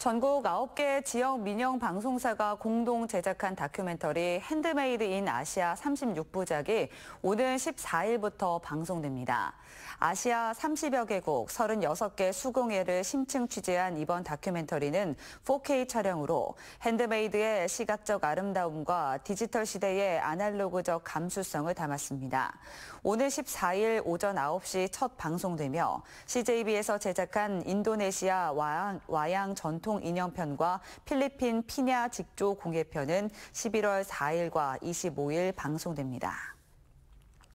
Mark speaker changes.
Speaker 1: 전국 9개 지역 민영 방송사가 공동 제작한 다큐멘터리 핸드메이드 인 아시아 36부작이 오늘 14일부터 방송됩니다. 아시아 30여 개국 36개 수공예를 심층 취재한 이번 다큐멘터리는 4K 촬영으로 핸드메이드의 시각적 아름다움과 디지털 시대의 아날로그적 감수성을 담았습니다. 오늘 14일 오전 9시 첫 방송되며 CJB에서 제작한 인도네시아 와양, 와양 전통 전통 인형편과 필리핀 피냐 직조 공예편은 11월 4일과 25일 방송됩니다.